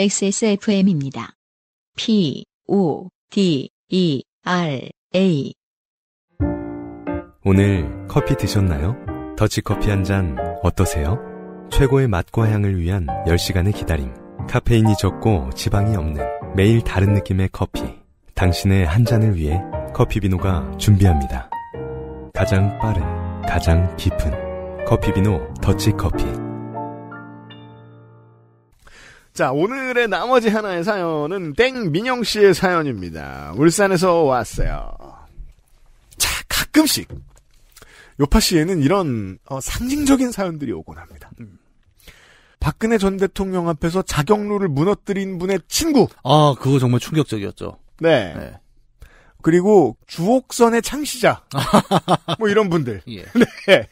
XSFM입니다. P, O, D, E, R, A. 오늘 커피 드셨나요? 더치커피 한 잔 어떠세요? 최고의 맛과 향을 위한 10시간의 기다림. 카페인이 적고 지방이 없는 매일 다른 느낌의 커피. 당신의 한 잔을 위해 커피비노가 준비합니다. 가장 빠른, 가장 깊은 커피비노 더치커피. 자, 오늘의 나머지 하나의 사연은 땡민영 씨의 사연입니다. 울산에서 왔어요. 자, 가끔씩 요파 씨에는 이런 어, 상징적인 사연들이 오곤 합니다. 음. 박근혜 전 대통령 앞에서 자격루를 무너뜨린 분의 친구. 아, 그거 정말 충격적이었죠. 네. 네. 그리고 주옥선의 창시자. 뭐 이런 분들. 예. 네.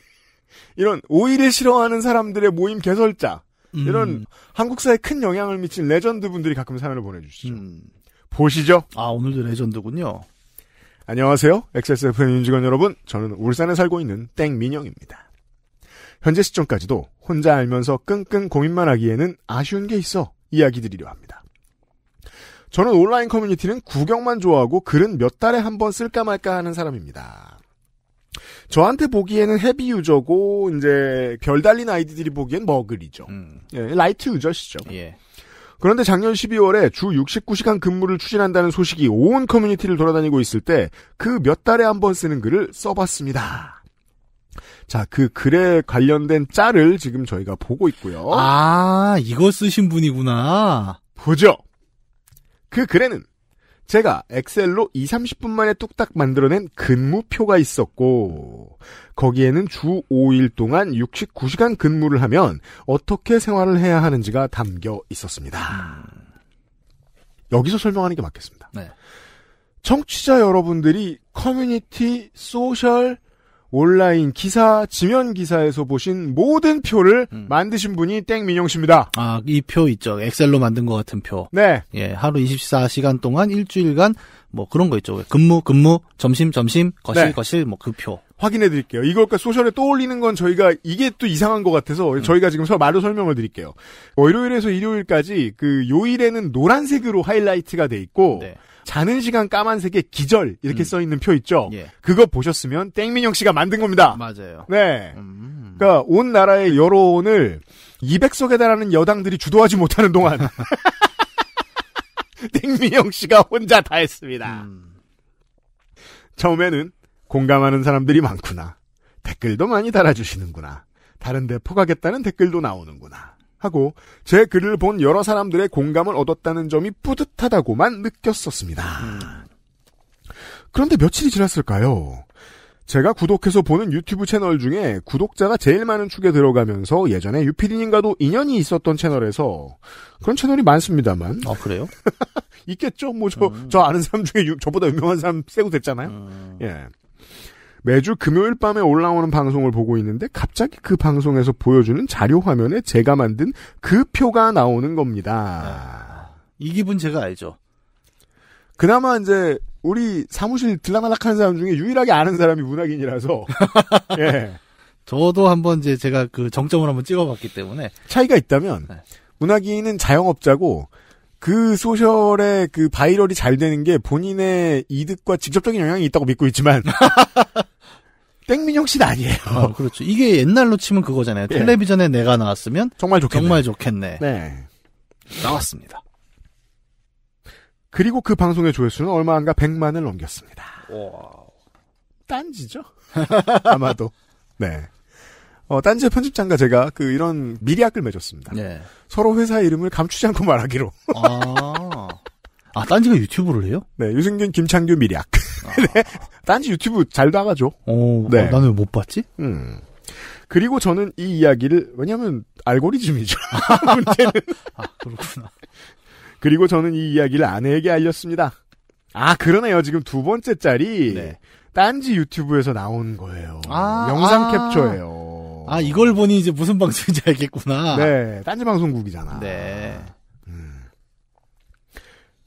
이런 오일을 싫어하는 사람들의 모임 개설자. 음. 이런 한국사에 큰 영향을 미친 레전드 분들이 가끔 사연을 보내주시죠. 음. 보시죠. 아 오늘도 레전드군요. 안녕하세요. XSFM 윤직원 여러분. 저는 울산에 살고 있는 땡민영입니다. 현재 시점까지도 혼자 알면서 끙끙 고민만 하기에는 아쉬운 게 있어 이야기 드리려 합니다. 저는 온라인 커뮤니티는 구경만 좋아하고 글은 몇 달에 한 번 쓸까 말까 하는 사람입니다. 저한테 보기에는 헤비 유저고 이제 별달린 아이디들이 보기엔 머글이죠. 음. 예, 라이트 유저시죠. 예. 그런데 작년 12월에 주 69시간 근무를 추진한다는 소식이 온 커뮤니티를 돌아다니고 있을 때 그 몇 달에 한 번 쓰는 글을 써봤습니다. 자, 그 글에 관련된 짤을 지금 저희가 보고 있고요. 아, 이거 쓰신 분이구나. 보죠. 그 글에는 제가 엑셀로 2, 30분 만에 뚝딱 만들어낸 근무표가 있었고 거기에는 주 5일 동안 69시간 근무를 하면 어떻게 생활을 해야 하는지가 담겨 있었습니다. 음. 여기서 설명하는 게 맞겠습니다. 네. 청취자 여러분들이 커뮤니티, 소셜, 온라인 기사, 지면 기사에서 보신 모든 표를 음. 만드신 분이 땡민영 씨입니다. 아, 이 표 있죠. 엑셀로 만든 것 같은 표. 네. 예, 하루 24시간 동안 일주일간 뭐 그런 거 있죠. 근무, 근무, 점심, 점심, 거실, 네. 거실, 뭐 그 표. 확인해 드릴게요. 이걸까 소셜에 떠올리는 건 저희가 이게 또 이상한 것 같아서 음. 저희가 지금 말로 설명을 드릴게요. 월요일에서 일요일까지 그 요일에는 노란색으로 하이라이트가 돼 있고 네. 자는 시간 까만색에 기절 이렇게 음. 써 있는 표 있죠. 예. 그거 보셨으면 땡민영 씨가 만든 겁니다. 맞아요. 네. 음. 그러니까 온 나라의 여론을 200석에 달하는 여당들이 주도하지 못하는 동안 땡민영 씨가 혼자 다 했습니다. 음. 처음에는 공감하는 사람들이 많구나. 댓글도 많이 달아주시는구나. 다른데 포가겠다는 댓글도 나오는구나. 하고 제 글을 본 여러 사람들의 공감을 얻었다는 점이 뿌듯하다고만 느꼈었습니다. 그런데 며칠이 지났을까요? 제가 구독해서 보는 유튜브 채널 중에 구독자가 제일 많은 축에 들어가면서 예전에 유피디님과도 인연이 있었던 채널에서 그런 채널이 많습니다만. 아, 그래요? 있겠죠? 뭐 저, 음. 저 아는 사람 중에 유, 저보다 유명한 사람 세고 됐잖아요? 음. 예. 매주 금요일 밤에 올라오는 방송을 보고 있는데 갑자기 그 방송에서 보여주는 자료 화면에 제가 만든 그 표가 나오는 겁니다. 아, 이 기분 제가 알죠. 그나마 이제 우리 사무실 들락날락하는 사람 중에 유일하게 아는 사람이 문학인이라서 예. 저도 한번 이제 제가 그 정점을 한번 찍어봤기 때문에 차이가 있다면 네. 문학인은 자영업자고 그 소셜의 그 바이럴이 잘 되는 게 본인의 이득과 직접적인 영향이 있다고 믿고 있지만 땡민영 씨는 아니에요. 아, 그렇죠. 이게 옛날로 치면 그거잖아요. 예. 텔레비전에 내가 나왔으면 정말 좋겠네. 정말 좋겠네. 네. 나왔습니다. 그리고 그 방송의 조회수는 얼마 안가 100만을 넘겼습니다. 와. 딴지죠? 아마도. 네. 어, 딴지 편집장과 제가 그 이런 미리약을 맺었습니다. 네. 서로 회사 이름을 감추지 않고 말하기로. 아. 아, 딴지가 유튜브를 해요? 네, 유승균, 김창규 미리약. 아. 네, 딴지 유튜브 잘 나가죠. 오, 어, 어, 네. 어, 나는 못 봤지? 음. 그리고 저는 이 이야기를 왜냐하면 알고리즘이죠. 아, 문제는 아 그렇구나. 그리고 저는 이 이야기를 아내에게 알렸습니다. 아 그러네요. 지금 두 번째 짤이 네. 딴지 유튜브에서 나온 거예요. 아, 영상 아. 캡처예요. 아, 이걸 보니 이제 무슨 방송인지 알겠구나. 네, 딴지 방송국이잖아. 네. 음.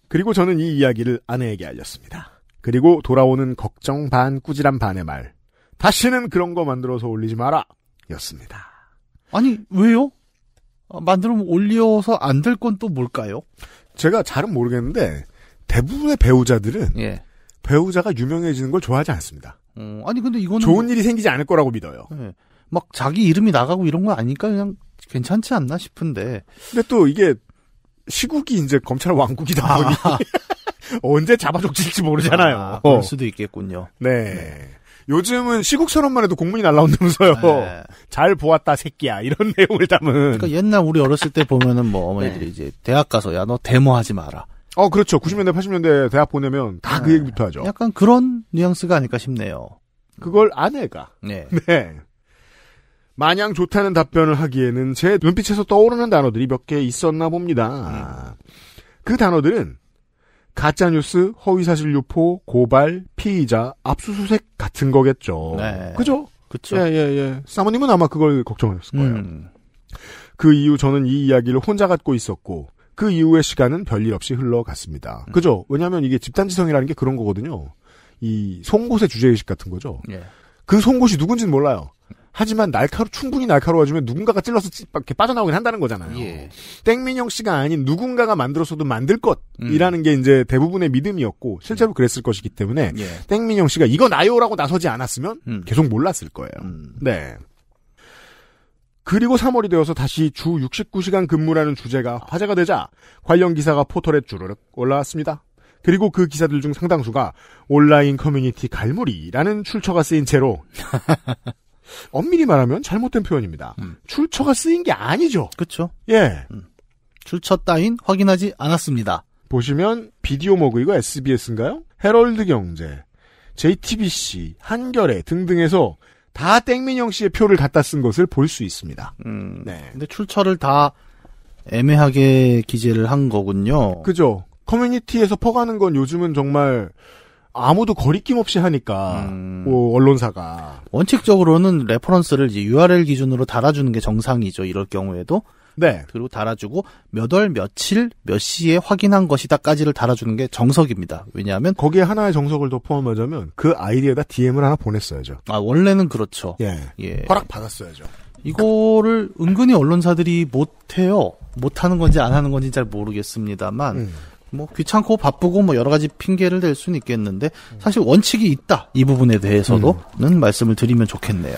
그리고 저는 이 이야기를 아내에게 알렸습니다. 그리고 돌아오는 걱정 반, 꾸지란 반의 말. 다시는 그런 거 만들어서 올리지 마라. 였습니다. 아니, 왜요? 아, 만들면 올려서 안 될 건 또 뭘까요? 제가 잘은 모르겠는데, 대부분의 배우자들은, 예. 배우자가 유명해지는 걸 좋아하지 않습니다. 음, 아니, 근데 이거는. 좋은 일이 생기지 않을 거라고 믿어요. 예. 막 자기 이름이 나가고 이런 거 아니니까 그냥 괜찮지 않나 싶은데. 근데 또 이게 시국이 이제 검찰 왕국이다 보니 아. 언제 잡아족질지 모르잖아요. 아, 그럴 어. 수도 있겠군요. 네. 네. 요즘은 시국처럼만 해도 공문이 날라온다면서요. 네. 잘 보았다 새끼야 이런 내용을 담은. 그러니까 옛날 우리 어렸을 때 보면은 뭐 네. 어머니들이 네. 이제 대학 가서 야 너 데모하지 마라. 어 그렇죠. 90년대 80년대 대학 보내면 다그 네. 얘기부터 하죠. 약간 그런 뉘앙스가 아닐까 싶네요. 그걸 아내가. 네. 네. 마냥 좋다는 답변을 하기에는 제 눈빛에서 떠오르는 단어들이 몇 개 있었나 봅니다. 음. 그 단어들은 가짜뉴스, 허위사실 유포, 고발, 피의자, 압수수색 같은 거겠죠. 네. 그죠? 그쵸. 예, 예, 예. 사모님은 아마 그걸 걱정하셨을 거예요. 음. 그 이후 저는 이 이야기를 혼자 갖고 있었고, 그 이후의 시간은 별일 없이 흘러갔습니다. 음. 그죠? 왜냐면 하 이게 집단지성이라는 게 그런 거거든요. 이 송곳의 주제의식 같은 거죠. 예. 그 송곳이 누군지는 몰라요. 음. 하지만 날카로 충분히 날카로워지면 누군가가 찔러서 밖에 빠져나오긴 한다는 거잖아요. 예. 땡민영 씨가 아닌 누군가가 만들어서도 만들 것이라는 음. 게 이제 대부분의 믿음이었고 실제로 그랬을 것이기 때문에 예. 땡민영 씨가 이거 나요라고 나서지 않았으면 음. 계속 몰랐을 거예요. 음. 네. 그리고 3월이 되어서 다시 주 69시간 근무라는 주제가 화제가 되자 관련 기사가 포털에 주르륵 올라왔습니다. 그리고 그 기사들 중 상당수가 온라인 커뮤니티 갈무리라는 출처가 쓰인 채로 엄밀히 말하면 잘못된 표현입니다. 음. 출처가 쓰인 게 아니죠. 그렇죠. 예. 음. 출처 따윈 확인하지 않았습니다. 보시면 비디오 머그이가 SBS인가요? 헤럴드 경제, JTBC, 한겨레 등등에서 다 땡민영 씨의 표를 갖다 쓴 것을 볼 수 있습니다. 음, 네. 근데 출처를 다 애매하게 기재를 한 거군요. 그죠. 커뮤니티에서 퍼가는 건 요즘은 정말 아무도 거리낌 없이 하니까 음... 뭐 언론사가 원칙적으로는 레퍼런스를 이제 URL 기준으로 달아주는 게 정상이죠. 이럴 경우에도 네 그리고 달아주고 몇월 며칠 몇 시에 확인한 것이다까지를 달아주는 게 정석입니다. 왜냐하면 거기에 하나의 정석을 더 포함하자면 그 아이디에다 DM을 하나 보냈어야죠. 아 원래는 그렇죠. 예, 예. 허락 받았어야죠. 이거를 은근히 언론사들이 못해요. 못하는 건지 안 하는 건지 잘 모르겠습니다만. 음. 뭐 귀찮고 바쁘고 뭐 여러 가지 핑계를 댈 수는 있겠는데 사실 원칙이 있다 이 부분에 대해서도는 음. 말씀을 드리면 좋겠네요.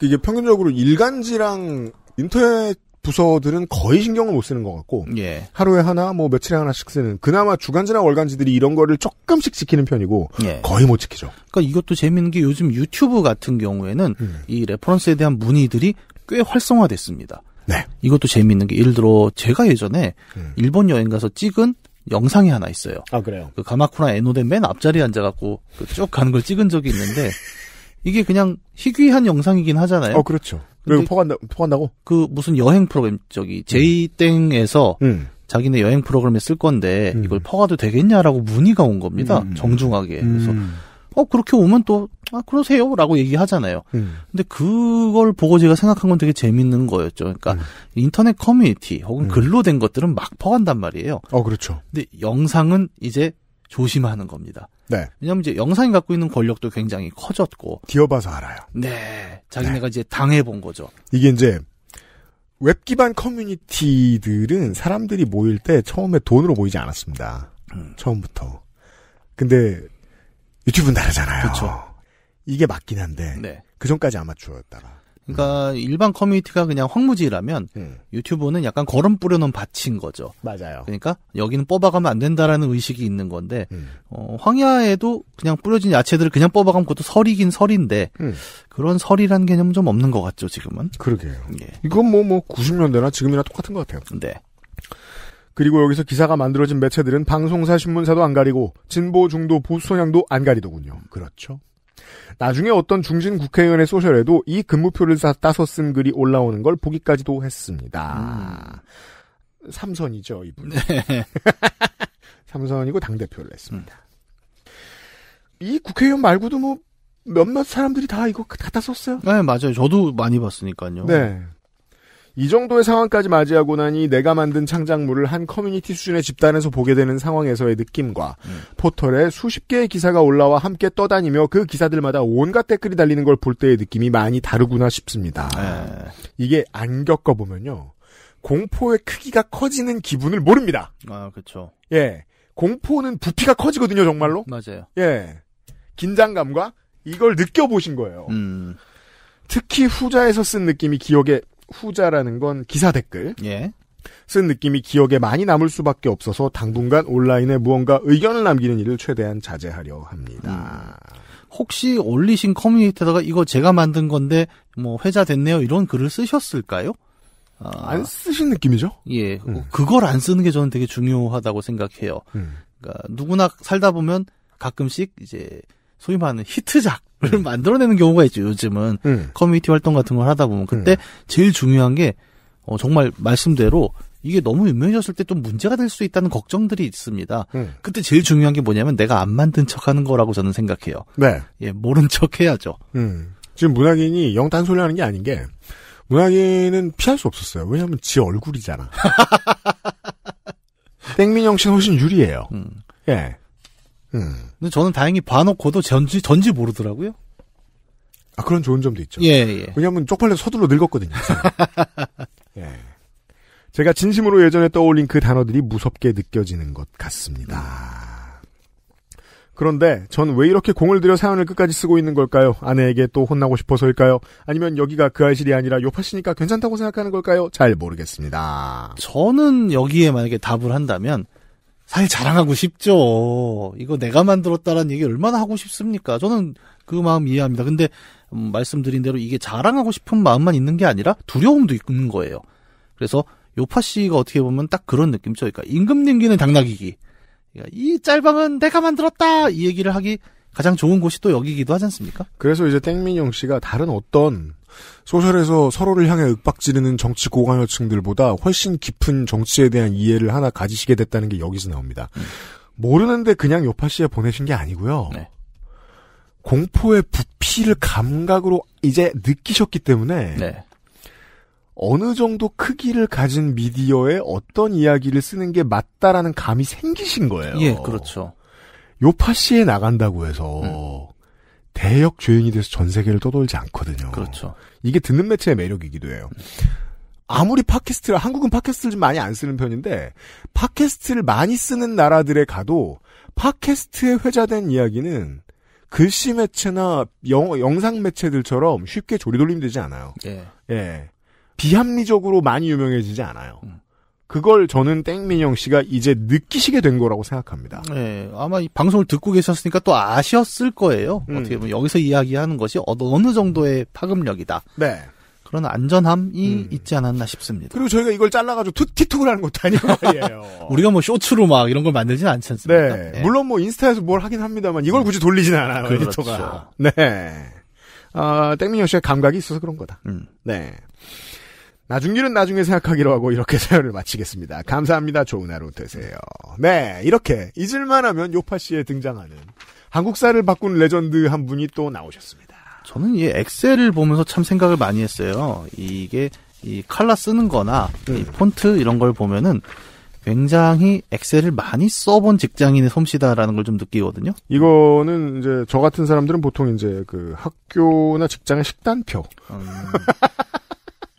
이게 평균적으로 일간지랑 인터넷 부서들은 거의 신경을 못 쓰는 것 같고 예. 하루에 하나 뭐 며칠에 하나씩 쓰는 그나마 주간지나 월간지들이 이런 거를 조금씩 지키는 편이고 예. 거의 못 지키죠. 그러니까 이것도 재밌는 게 요즘 유튜브 같은 경우에는 음. 이 레퍼런스에 대한 문의들이 꽤 활성화됐습니다. 네. 이것도 재미있는 게 예를 들어 제가 예전에 음. 일본 여행 가서 찍은 영상이 하나 있어요. 아 그래요. 그 가마쿠라 에노덴 맨 앞자리에 앉아갖고 그쭉 가는 걸 찍은 적이 있는데 이게 그냥 희귀한 영상이긴 하잖아요. 어 그렇죠. 왜 그 퍼간다 퍼간다고? 그 무슨 여행 프로그램 저기 제이땡에서 음. 음. 자기네 여행 프로그램에 쓸 건데 음. 이걸 퍼가도 되겠냐라고 문의가 온 겁니다. 음. 정중하게. 그래서 음. 어 그렇게 오면 또아 그러세요라고 얘기하잖아요. 음. 근데 그걸 보고 제가 생각한 건 되게 재밌는 거였죠. 그러니까 음. 인터넷 커뮤니티 혹은 음. 글로 된 것들은 막 퍼간단 말이에요. 어 그렇죠. 근데 영상은 이제 조심하는 겁니다. 네. 왜냐면 이제 영상이 갖고 있는 권력도 굉장히 커졌고. 뒤어봐서 알아요. 네. 자기네가 네. 이제 당해본 거죠. 이게 이제, 웹 기반 커뮤니티들은 사람들이 모일 때 처음에 돈으로 모이지 않았습니다. 음. 처음부터. 근데 유튜브는 다르잖아요. 그렇죠. 이게 맞긴 한데 네. 그 전까지 아마추어였다가. 그러니까 음. 일반 커뮤니티가 그냥 황무지라면 음. 유튜브는 약간 걸음 뿌려놓은 밭인 거죠. 맞아요. 그러니까 여기는 뽑아가면 안 된다라는 의식이 있는 건데 음. 어, 황야에도 그냥 뿌려진 야채들을 그냥 뽑아가면 그것도 설이긴 설인데 음. 그런 설이란 개념 좀 없는 것 같죠 지금은. 그러게요. 예. 이건 뭐뭐 뭐 90년대나 뭐 지금이나 똑같은 것 같아요. 네. 그리고 여기서 기사가 만들어진 매체들은 방송사, 신문사도 안 가리고 진보, 중도, 보수 성향도 안 가리더군요. 그렇죠. 나중에 어떤 중진 국회의원의 소셜에도 이 근무표를 따서 쓴 글이 올라오는 걸 보기까지도 했습니다. 음. 삼선이죠, 이분. 네. 삼선이고 당대표를 했습니다. 음. 이 국회의원 말고도 뭐 몇몇 사람들이 다 이거 갖다 썼어요? 네, 맞아요. 저도 많이 봤으니까요. 네. 이 정도의 상황까지 맞이하고 나니 내가 만든 창작물을 한 커뮤니티 수준의 집단에서 보게 되는 상황에서의 느낌과 음. 포털에 수십 개의 기사가 올라와 함께 떠다니며 그 기사들마다 온갖 댓글이 달리는 걸 볼 때의 느낌이 많이 다르구나 싶습니다. 네. 이게 안 겪어보면요. 공포의 크기가 커지는 기분을 모릅니다. 아, 그렇죠. 예. 공포는 부피가 커지거든요, 정말로. 맞아요. 예. 긴장감과 이걸 느껴보신 거예요. 음. 특히 후자에서 쓴 느낌이 기억에 후자라는 건 기사 댓글. 예. 쓴 느낌이 기억에 많이 남을 수밖에 없어서 당분간 온라인에 무언가 의견을 남기는 일을 최대한 자제하려 합니다. 음. 혹시 올리신 커뮤니티에다가 이거 제가 만든 건데 뭐 회자 됐네요 이런 글을 쓰셨을까요? 아, 안 쓰신 느낌이죠? 예, 음. 그걸 안 쓰는 게 저는 되게 중요하다고 생각해요. 음. 그러니까 누구나 살다 보면 가끔씩 이제 소위 말하는 히트작 를 음. 만들어내는 경우가 있죠. 요즘은 음. 커뮤니티 활동 같은 걸 하다 보면 그때 음. 제일 중요한 게 어, 정말 말씀대로 이게 너무 유명해졌을 때좀 문제가 될 수 있다는 걱정들이 있습니다. 음. 그때 제일 중요한 게 뭐냐면 내가 안 만든 척 하는 거라고 저는 생각해요. 네. 예, 모른 척 해야죠. 음. 지금 문학인이 영단소리 하는 게 아닌 게, 문학인은 피할 수 없었어요. 왜냐면 하지 얼굴이잖아. 땡민영 씨는 훨씬 유리해요. 음. 예. 음. 근데 저는 다행히 봐놓고도 전지 전지 모르더라고요. 아 그런 좋은 점도 있죠. 예, 예. 왜냐하면 쪽팔려 서둘러 늙었거든요. 예. 제가 진심으로 예전에 떠올린 그 단어들이 무섭게 느껴지는 것 같습니다. 그런데 전 왜 이렇게 공을 들여 사연을 끝까지 쓰고 있는 걸까요? 아내에게 또 혼나고 싶어서일까요? 아니면 여기가 그 알실이 아니라 요파시니까 괜찮다고 생각하는 걸까요? 잘 모르겠습니다. 저는 여기에 만약에 답을 한다면 사실 자랑하고 싶죠. 이거 내가 만들었다라는 얘기 얼마나 하고 싶습니까? 저는 그 마음 이해합니다. 근데 음, 말씀드린 대로 이게 자랑하고 싶은 마음만 있는 게 아니라 두려움도 있는 거예요. 그래서 요파 씨가 어떻게 보면 딱 그런 느낌이죠. 그러니까 임금 님기는 당나귀기. 그러니까 이 짤방은 내가 만들었다 이 얘기를 하기 가장 좋은 곳이 또 여기기도 하지 않습니까? 그래서 이제 땡민영 씨가 다른 어떤 소설에서 서로를 향해 윽박지르는 정치 고관여층들보다 훨씬 깊은 정치에 대한 이해를 하나 가지시게 됐다는 게 여기서 나옵니다. 음. 모르는데 그냥 요파 씨에 보내신 게 아니고요. 네. 공포의 부피를 감각으로 이제 느끼셨기 때문에 네. 어느 정도 크기를 가진 미디어에 어떤 이야기를 쓰는 게 맞다라는 감이 생기신 거예요. 예, 그렇죠. 요파시에 나간다고 해서 음. 대역 주인이 돼서 전 세계를 떠돌지 않거든요. 그렇죠. 이게 듣는 매체의 매력이기도 해요. 아무리 팟캐스트를 한국은 팟캐스트를 좀 많이 안 쓰는 편인데 팟캐스트를 많이 쓰는 나라들에 가도 팟캐스트에 회자된 이야기는 글씨 매체나 영, 영상 매체들처럼 쉽게 조리돌림되지 않아요. 예. 예. 비합리적으로 많이 유명해지지 않아요. 음. 그걸 저는 땡민영 씨가 이제 느끼시게 된 거라고 생각합니다. 네, 아마 이 방송을 듣고 계셨으니까 또 아셨을 거예요. 음. 어떻게 보면 여기서 이야기하는 것이 어느 정도의 파급력이다. 네. 그런 안전함이 음. 있지 않았나 싶습니다. 그리고 저희가 이걸 잘라가지고 투, 티톡을 하는 것도 아니고 에요 우리가 뭐 쇼츠로 막 이런 걸 만들진 않지 않습니까? 네. 네. 물론 뭐 인스타에서 뭘 하긴 합니다만 이걸 음. 굳이 돌리진 않아요. 그렇죠. 에디터가. 네. 아, 땡민영 씨의 감각이 있어서 그런 거다. 음. 네. 나중 일은 나중에 생각하기로 하고 이렇게 사연을 마치겠습니다. 감사합니다. 좋은 하루 되세요. 네, 이렇게 잊을만하면 요파 씨에 등장하는 한국사를 바꾼 레전드 한 분이 또 나오셨습니다. 저는 이 엑셀을 보면서 참 생각을 많이 했어요. 이게 이 칼라 쓰는 거나 음. 이 폰트 이런 걸 보면은 굉장히 엑셀을 많이 써본 직장인의 솜씨다라는 걸 좀 느끼거든요. 이거는 이제 저 같은 사람들은 보통 이제 그 학교나 직장의 식단표. 음.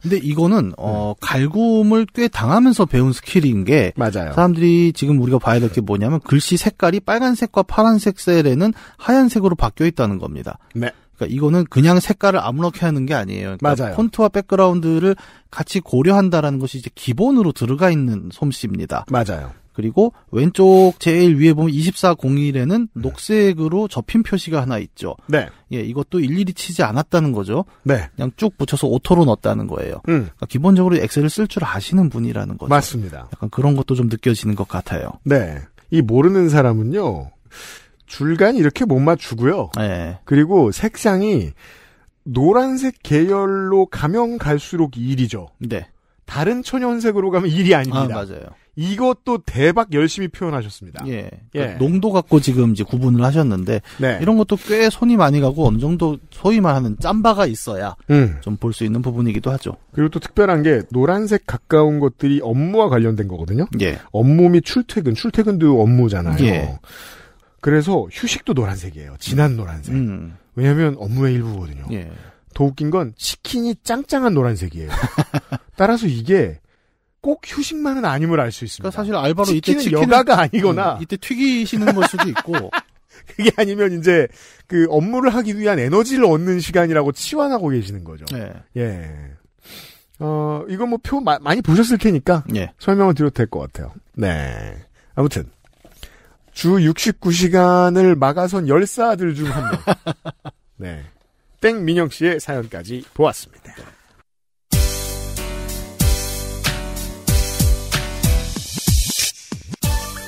근데 이거는 어 네. 갈굼을 꽤 당하면서 배운 스킬인 게 맞아요. 사람들이 지금 우리가 봐야 될 게 뭐냐면 글씨 색깔이 빨간색과 파란색 셀에는 하얀색으로 바뀌어 있다는 겁니다. 네. 그러니까 이거는 그냥 색깔을 아무렇게 하는 게 아니에요. 그러니까 맞아요. 폰트와 백그라운드를 같이 고려한다라는 것이 이제 기본으로 들어가 있는 솜씨입니다. 맞아요. 그리고 왼쪽 제일 위에 보면 2401에는 녹색으로 접힌 표시가 하나 있죠. 네. 예, 이것도 일일이 치지 않았다는 거죠. 네. 그냥 쭉 붙여서 오토로 넣었다는 거예요. 음. 그러니까 기본적으로 엑셀을 쓸 줄 아시는 분이라는 거죠. 맞습니다. 약간 그런 것도 좀 느껴지는 것 같아요. 네. 이 모르는 사람은요. 줄간 이렇게 못 맞추고요. 네. 그리고 색상이 노란색 계열로 가면 갈수록 일이죠. 네. 다른 천연색으로 가면 일이 아닙니다. 아, 맞아요. 이것도 대박 열심히 표현하셨습니다. 예. 그러니까 예. 그 농도 갖고 지금 이제 구분을 하셨는데 네. 이런 것도 꽤 손이 많이 가고 어느 정도 소위 말하는 짬바가 있어야 음. 좀볼 수 있는 부분이기도 하죠. 그리고 또 특별한 게 노란색 가까운 것들이 업무와 관련된 거거든요. 예. 업무 및 출퇴근, 출퇴근도 업무잖아요. 예. 그래서 휴식도 노란색이에요. 진한 노란색. 음. 왜냐하면 업무의 일부거든요. 예. 더 웃긴 건 치킨이 짱짱한 노란색이에요. 따라서 이게 꼭 휴식만은 아님을 알 수 있습니다. 그러니까 사실 알바로 이때 치킨 여가가 음, 아니거나 음, 이때 튀기시는 걸 수도 있고 그게 아니면 이제 그 업무를 하기 위한 에너지를 얻는 시간이라고 치환하고 계시는 거죠. 네. 예. 어, 이건 뭐 표 많이 보셨을 테니까 예. 설명을 드려도 될 것 같아요. 네. 아무튼 주 69시간을 막아선 열사들 중 한 명. 네. 땡민영 씨의 사연까지 보았습니다.